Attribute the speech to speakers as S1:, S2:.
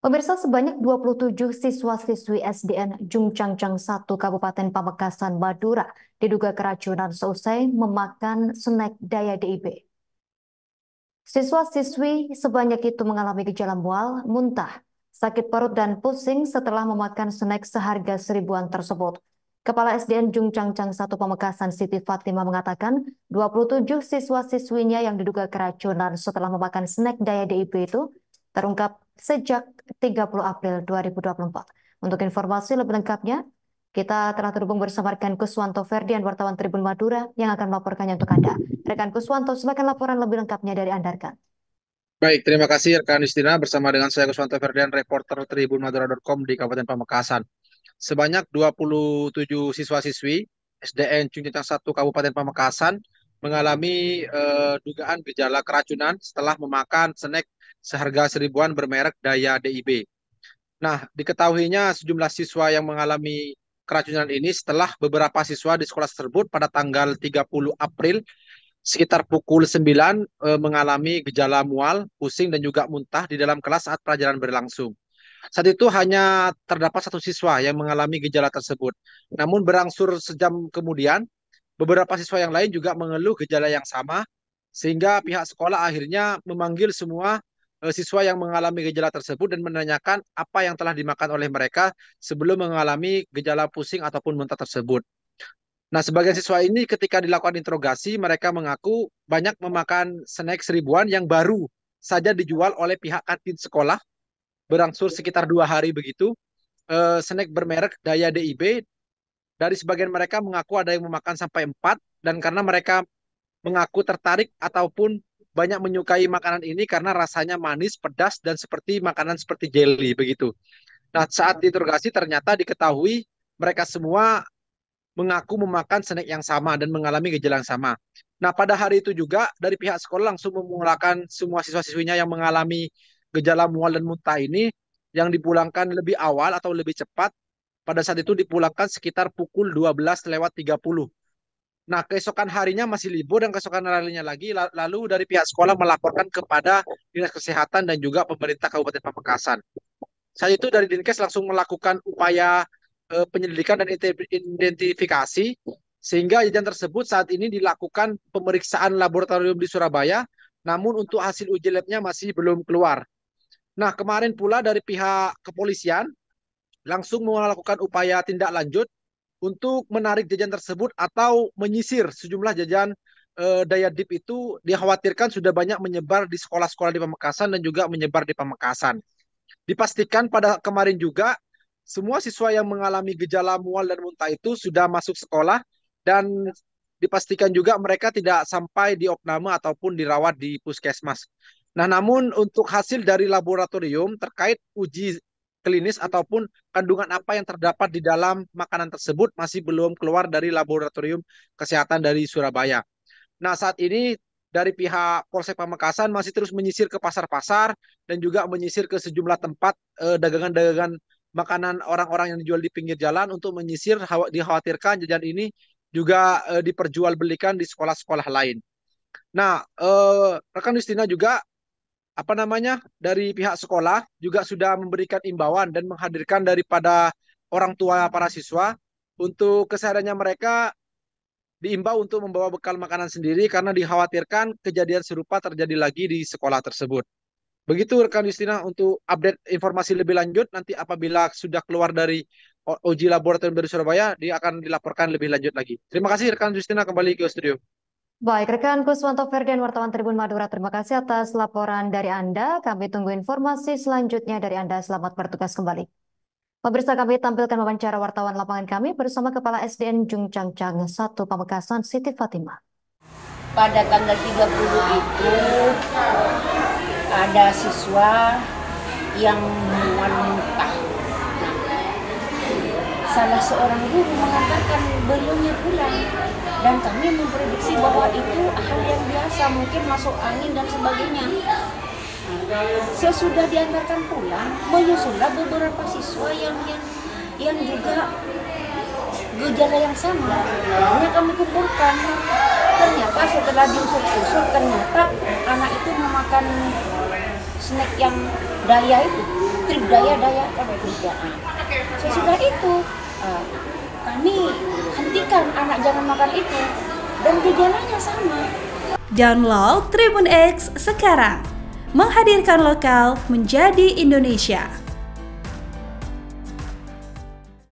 S1: Pemirsa sebanyak 27 siswa-siswi SDN Jungcangcang 1 Kabupaten Pamekasan, Madura diduga keracunan seusai memakan snack daya DIB. Siswa-siswi sebanyak itu mengalami gejala mual, muntah, sakit perut dan pusing setelah memakan snack seharga seribuan tersebut. Kepala SDN Jungcangcang 1 Pamekasan Siti Fatima mengatakan 27 siswa-siswinya yang diduga keracunan setelah memakan snack daya DIB itu terungkap sejak 30 April 2024. Untuk informasi lebih lengkapnya, kita telah terhubung bersama rekan Kuswanto Ferdian, wartawan Tribun Madura, yang akan melaporkannya untuk Anda. Rekan Kuswanto, silakan laporan lebih lengkapnya dari Anda, rekan.
S2: Baik, terima kasih rekan Istina bersama dengan saya Kuswanto Ferdian, reporter Tribun Madura.com di Kabupaten Pamekasan. Sebanyak 27 siswa-siswi SDN Cuncitang 1 Kabupaten Pamekasan mengalami eh, dugaan gejala keracunan setelah memakan snack seharga seribuan bermerek daya DIB. Nah, diketahuinya sejumlah siswa yang mengalami keracunan ini setelah beberapa siswa di sekolah tersebut pada tanggal 30 April sekitar pukul 9 e, eh, mengalami gejala mual, pusing dan juga muntah di dalam kelas saat pelajaran berlangsung. Saat itu hanya terdapat satu siswa yang mengalami gejala tersebut. Namun berangsur sejam kemudian, beberapa siswa yang lain juga mengeluh gejala yang sama, sehingga pihak sekolah akhirnya memanggil semua Eh, siswa yang mengalami gejala tersebut dan menanyakan apa yang telah dimakan oleh mereka sebelum mengalami gejala pusing ataupun muntah tersebut. Nah, sebagian siswa ini ketika dilakukan interogasi, mereka mengaku banyak memakan snack seribuan yang baru saja dijual oleh pihak kantin sekolah berangsur sekitar dua hari begitu. Eh, snack bermerek Daya DIB dari sebagian mereka mengaku ada yang memakan sampai empat dan karena mereka mengaku tertarik ataupun banyak menyukai makanan ini karena rasanya manis, pedas, dan seperti makanan seperti jelly begitu. Nah, saat diinterogasi ternyata diketahui mereka semua mengaku memakan snack yang sama dan mengalami gejala yang sama. Nah, pada hari itu juga dari pihak sekolah langsung memulakan semua siswa-siswinya yang mengalami gejala mual dan muntah ini yang dipulangkan lebih awal atau lebih cepat. Pada saat itu dipulangkan sekitar pukul 12 lewat 30 Nah, keesokan harinya masih libur dan keesokan harinya lagi lalu dari pihak sekolah melaporkan kepada Dinas Kesehatan dan juga pemerintah Kabupaten Pamekasan. Saat itu dari Dinkes langsung melakukan upaya uh, penyelidikan dan identifikasi sehingga jajan tersebut saat ini dilakukan pemeriksaan laboratorium di Surabaya namun untuk hasil uji labnya masih belum keluar. Nah, kemarin pula dari pihak kepolisian langsung melakukan upaya tindak lanjut untuk menarik jajan tersebut atau menyisir sejumlah jajan eh, daya dip itu dikhawatirkan sudah banyak menyebar di sekolah-sekolah di Pamekasan dan juga menyebar di Pamekasan. Dipastikan pada kemarin juga semua siswa yang mengalami gejala mual dan muntah itu sudah masuk sekolah dan dipastikan juga mereka tidak sampai di opname ataupun dirawat di puskesmas. Nah, namun untuk hasil dari laboratorium terkait uji klinis ataupun kandungan apa yang terdapat di dalam makanan tersebut masih belum keluar dari laboratorium kesehatan dari Surabaya. Nah, saat ini dari pihak Polsek Pamekasan masih terus menyisir ke pasar-pasar dan juga menyisir ke sejumlah tempat eh, dagangan-dagangan eh, makanan orang-orang yang dijual di pinggir jalan untuk menyisir dikhawatirkan jajan ini juga eh, diperjualbelikan di sekolah-sekolah lain. Nah, eh, rekan Justina juga apa namanya dari pihak sekolah juga sudah memberikan imbauan dan menghadirkan daripada orang tua para siswa untuk kesehariannya mereka diimbau untuk membawa bekal makanan sendiri karena dikhawatirkan kejadian serupa terjadi lagi di sekolah tersebut. Begitu rekan Justina untuk update informasi lebih lanjut nanti apabila sudah keluar dari uji laboratorium dari Surabaya dia akan dilaporkan lebih lanjut lagi. Terima kasih rekan Justina kembali ke studio.
S1: Baik, rekan Kuswanto Ferdian, wartawan Tribun Madura, terima kasih atas laporan dari Anda. Kami tunggu informasi selanjutnya dari Anda. Selamat bertugas kembali. Pemirsa kami tampilkan wawancara wartawan lapangan kami bersama Kepala SDN Jung Chang Chang 1 Pamekasan Siti Fatima. Pada tanggal 30 itu ada siswa yang
S2: muntah salah seorang guru mengatakan
S1: belumnya pulang dan kami memprediksi bahwa itu hal yang biasa mungkin masuk angin dan sebagainya sesudah diantarkan pulang menyusullah beberapa siswa yang yang yang juga gejala yang sama akhirnya kami kumpulkan ternyata setelah diusut-usut
S2: ternyata anak itu memakan snack yang daya itu trik daya daya apa tidak sesudah itu eh, kami hentikan anak jangan makan itu dan gejalanya sama.
S1: Download Tribun X sekarang menghadirkan lokal menjadi Indonesia.